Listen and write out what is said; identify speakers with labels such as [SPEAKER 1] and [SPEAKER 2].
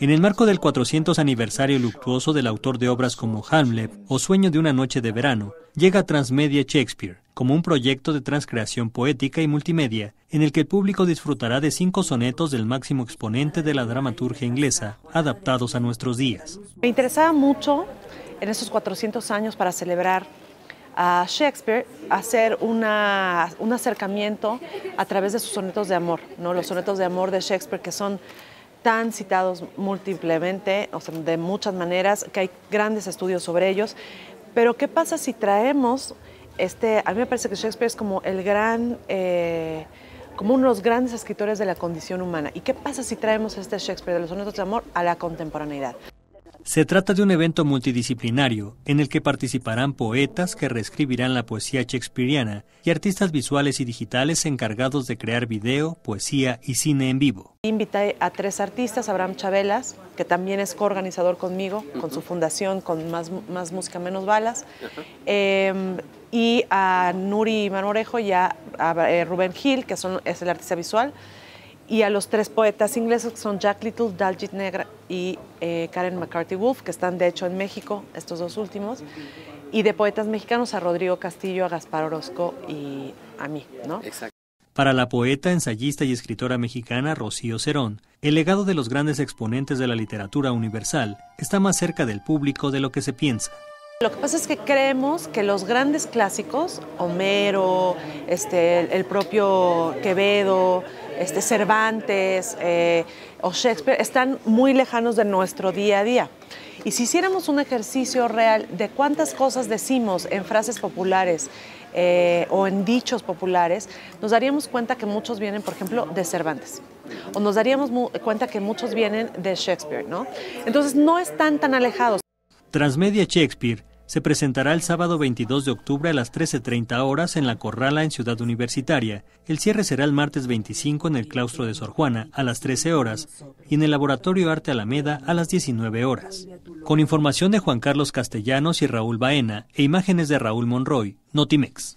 [SPEAKER 1] En el marco del 400 aniversario luctuoso del autor de obras como Hamlet o Sueño de una noche de verano, llega Transmedia Shakespeare como un proyecto de transcreación poética y multimedia en el que el público disfrutará de cinco sonetos del máximo exponente de la dramaturgia inglesa adaptados a nuestros días.
[SPEAKER 2] Me interesaba mucho en esos 400 años para celebrar a Shakespeare hacer un acercamiento a través de sus sonetos de amor, ¿no? los sonetos de amor de Shakespeare que son tan citados múltiplemente, o sea, de muchas maneras, que hay grandes estudios sobre ellos. Pero ¿qué pasa si traemos, este, a mí me parece que Shakespeare es como el gran... Eh, como uno de los grandes escritores de la condición humana. ¿Y qué pasa si traemos este Shakespeare de los sonetos del amor a la contemporaneidad?
[SPEAKER 1] Se trata de un evento multidisciplinario en el que participarán poetas que reescribirán la poesía shakespeariana y artistas visuales y digitales encargados de crear video, poesía y cine en vivo.
[SPEAKER 2] Invité a tres artistas, Abraham Chabelas, que también es coorganizador conmigo, con su fundación, con Más, más Música Menos Balas, em, y a Nuri Manorejo y a, a eh, Rubén Gil, que son, es el artista visual y a los tres poetas ingleses que son Jack Little, Daljit Negra y eh, Karen McCarthy Wolf, que están de hecho en México, estos dos últimos, y de poetas mexicanos a Rodrigo Castillo, a Gaspar Orozco y a mí, ¿no?
[SPEAKER 1] Para la poeta, ensayista y escritora mexicana Rocío Cerón, el legado de los grandes exponentes de la literatura universal está más cerca del público de lo que se piensa.
[SPEAKER 2] Lo que pasa es que creemos que los grandes clásicos, Homero, este, el propio Quevedo, este Cervantes eh, o Shakespeare, están muy lejanos de nuestro día a día. Y si hiciéramos un ejercicio real de cuántas cosas decimos en frases populares eh, o en dichos populares, nos daríamos cuenta que muchos vienen, por ejemplo, de Cervantes. O nos daríamos cuenta que muchos vienen de Shakespeare, ¿no? Entonces no están tan alejados.
[SPEAKER 1] Transmedia Shakespeare se presentará el sábado 22 de octubre a las 13.30 horas en La Corrala en Ciudad Universitaria. El cierre será el martes 25 en el claustro de Sor Juana a las 13 horas y en el Laboratorio Arte Alameda a las 19 horas. Con información de Juan Carlos Castellanos y Raúl Baena e imágenes de Raúl Monroy, Notimex.